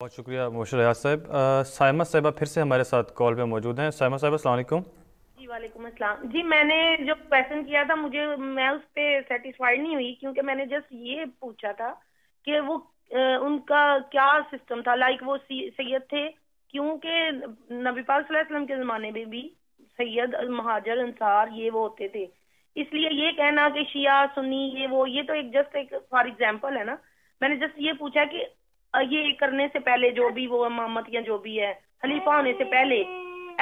बहुत शुक्रिया मोशर रियाज साहब साइमा साहबा फिर से हमारे साथ कॉल पे मौजूद हैं साइमा साहब असल जी वालेकुम असलम जी मैंने जो क्वेश्चन किया था मुझे मैं उस पर सेटिस्फाइड नहीं हुई क्योंकि मैंने जस्ट ये पूछा था कि वो उनका क्या सिस्टम था लाइक वो सैयद थे क्योंकि नबी पाक सल्लल्लाहु के ज़माने में भी सैयद महाजर अंसार ये वो होते थे इसलिए ये कहना कि शिया सुन्नी ये वो ये तो एक जस्ट एक फॉर एग्जाम्पल है ना मैंने जस्ट ये पूछा कि ये करने से पहले जो भी वो इमामत या जो भी है खलीफा होने से पहले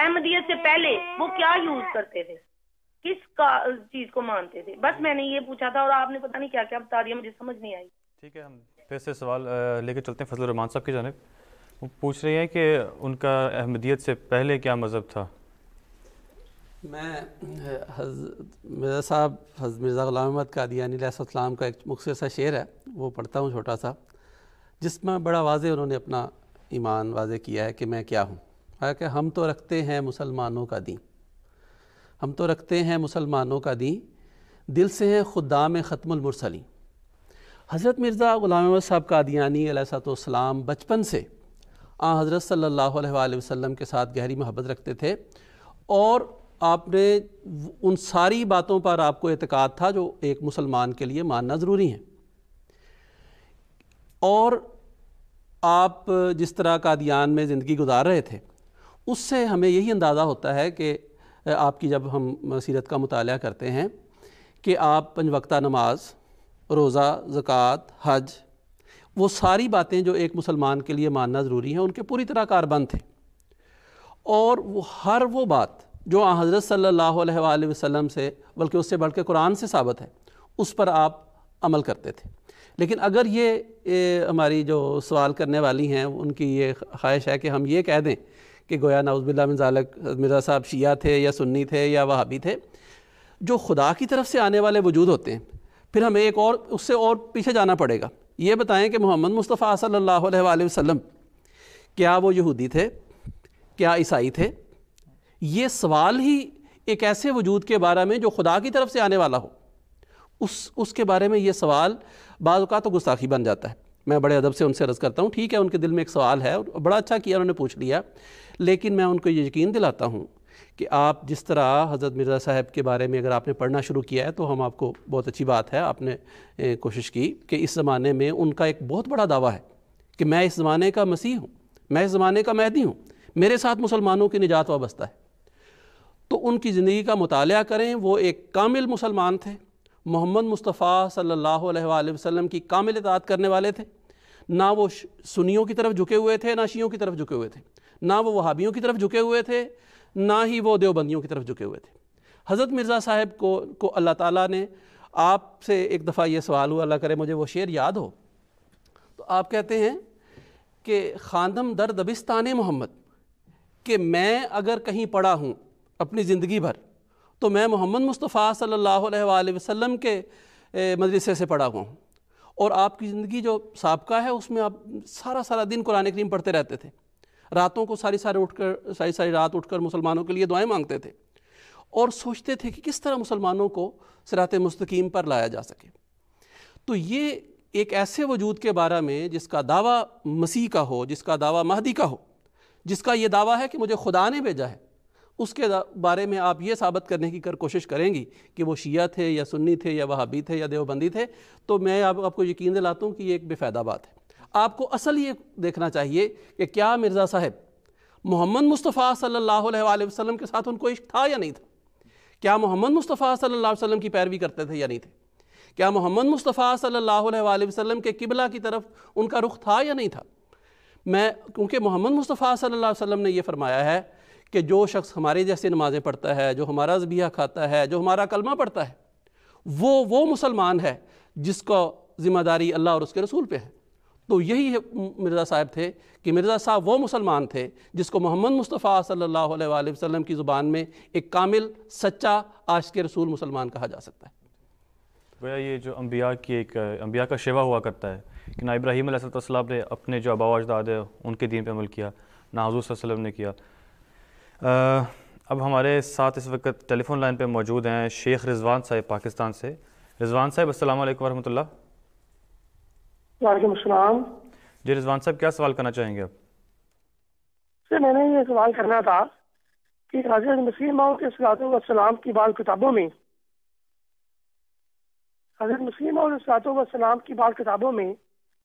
अहमदियत से पहले वो क्या यूज करते थे किस का चीज को मानते थे बस मैंने ये पूछा था और आपने पता नहीं क्या क्या बता दिया मुझे समझ नहीं आई ठीक है हम फिर से सवाल लेकर चलते हैं फजल रहमान साहब की जानब वो पूछ रहे हैं कि उनका अहमदियत से पहले क्या मज़हब था मैं मिर्ज़ा साहब मिर्ज़ा गुलाम अहमद कादियानी का एक मुख्तर सा शेर है वो पढ़ता हूँ छोटा सा जिसमें बड़ा वाजे उन्होंने अपना ईमान वाज किया है कि मैं क्या हूँ कि हम तो रखते हैं मुसलमानों का दीन हम तो रखते हैं मुसलमानों का दीन दिल से हैं में ख़त्मलमरसली हज़रत मिर्ज़ा ग़ुलाम साहब कादियानी सलाम बचपन से आ हज़रत सल्ला वसम के साथ गहरी मोहब्बत रखते थे और आपने उन सारी बातों पर आपको एतक़ाद था जो एक मुसलमान के लिए मानना ज़रूरी है और आप जिस तरह कादियान में ज़िंदगी गुजार रहे थे उससे हमें यही अंदाज़ा होता है कि आपकी जब हम सीरत का मताल करते हैं कि आप पंजवक्ता नमाज रोज़ा ज़क़़त हज वो सारी बातें जो एक मुसलमान के लिए मानना ज़रूरी हैं उनके पूरी तरह कारबंद थे और वो हर वो बात जो हज़रत सल्ला वसम से बल्कि उससे बढ़ के कुरान से साबित है उस पर आप अमल करते थे लेकिन अगर ये हमारी जो सवाल करने वाली हैं उनकी ये ख्वाहिश है कि हम ये कह दें कि गोया नाउज़बिल्ला मिजालक मिर्ज़ा साहब शिया थे या सुन्नी थे या वहाबी थे जो खुदा की तरफ से आने वाले वजूद होते हैं फिर हमें एक और उससे और पीछे जाना पड़ेगा ये बताएं कि मोहम्मद मुस्तफ़ा सल्ला वसम क्या वो यहूदी थे क्या ईसाई थे ये सवाल ही एक ऐसे वजूद के बारे में जो खुदा की तरफ से आने वाला हो उस उसके बारे में ये सवाल बाद तो गुस्ताखी बन जाता है मैं बड़े अदब से उनसे रस करता हूँ ठीक है उनके दिल में एक सवाल है बड़ा अच्छा किया उन्होंने पूछ लिया लेकिन मैं उनको ये यकीन दिलाता हूँ कि आप जिस तरह हज़रत मिर्ज़ा साहब के बारे में अगर आपने पढ़ना शुरू किया है तो हम आपको बहुत अच्छी बात है आपने कोशिश की कि इस ज़माने में उनका एक बहुत बड़ा दावा है कि मैं इस ज़माने का मसीह हूँ मैं इस ज़माने का महदी हूँ मेरे साथ मुसलमानों की निजात वाबस्ता है तो उनकी ज़िंदगी का मुताल करें वो एक कामिल मुसलमान थे मोहम्मद मुस्तफ़ा सल्लल्लाहु अलैहि वसल्लम की कामिल इतात करने वाले थे ना वो सुनियों की तरफ झुके हुए थे ना शियों की तरफ झुके हुए थे ना वो वहाबियों की तरफ झुके हुए थे ना ही वो देवबंदियों की तरफ झुके हुए थे हज़रत मिर्ज़ा साहब को को अल्लाह ताला ने आप से एक दफ़ा ये सवाल हुआ अल्लाह करे मुझे वो शेर याद हो तो आप कहते हैं कि खानदम दर दबिस्तान मोहम्मद कि मैं अगर कहीं पड़ा हूँ अपनी ज़िंदगी भर तो मैं मोहम्मद मुस्तफ़ा सल्ला वसम के मदरसे से पढ़ा हुआ हूँ और आपकी ज़िंदगी जो सबका है उसमें आप सारा सारा दिन कुरान करीम पढ़ते रहते थे रातों को सारी सारी उठकर सारी सारी रात उठकर मुसलमानों के लिए दुआएं मांगते थे और सोचते थे कि किस तरह मुसलमानों को सरात मस्तकीम पर लाया जा सके तो ये एक ऐसे वजूद के बारे में जिसका दावा मसीह का हो जिसका दावा महदी का हो जिसका ये दावा है कि मुझे खुदा ने भेजा है उसके बारे में आप ये साबित करने की कर कोशिश करेंगी कि वो शिया थे या सुन्नी थे या वहाबी थे या देवबंदी थे तो मैं आप, आपको यकीन दिलाता हूँ कि ये एक बेफायदा बात है आपको असल ये देखना चाहिए कि क्या मिर्ज़ा साहब मोहम्मद मुस्तफ़ा सल्लल्लाहु अलैहि वसल्लम के साथ उनको इश्क था या नहीं था क्या मोहम्मद मुस्तफ़ा सल्लल्लाहु अलैहि वसल्लम की पैरवी करते थे या नहीं थे क्या मोहम्मद मुस्तफ़ा सल्लल्लाहु अलैहि वसल्लम के किबला की तरफ उनका रुख था या नहीं था मैं क्योंकि मोहम्मद मुस्तफ़ा सल्लल्लाहु अलैहि वसल्लम ने यह फरमाया है कि जो शख्स हमारे जैसे नमाज़ें पढ़ता है जो हमारा जबिया खाता है जो हमारा कलमा पढ़ता है वो वो मुसलमान है जिसका ज़िम्मेदारी अल्लाह और उसके रसूल पे है तो यही मिर्ज़ा साहब थे कि मिर्ज़ा साहब वो मुसलमान थे जिसको मोहम्मद मुस्तफ़ा सल्लल्लाहु अलैहि वसल्लम की ज़ुबान में एक कामिल सच्चा आज के रसूल मुसलमान कहा जा सकता है भैया ये जो अम्बिया की एक अम्बिया का शेवा हुआ करता है कि ना इब्राहिम ने अपने जो अबाव अजदाद है उनके दीन पर अमल किया ना हजूर वसलम ने किया अब हमारे साथ इस वक्त टेलीफोन लाइन पे मौजूद हैं शेख रिजवान साहब पाकिस्तान से रिजवान साहब अस्सलाम वालेकुम वरहमतुल्लाह वालेकुम जी रिजवान साहब क्या सवाल करना चाहेंगे आप सर मैंने ये सवाल करना था कि हजरत मसीह माओ के सलातों की बाल किताबों में हजरत मसीह माओ सलातों की बाल किताबों में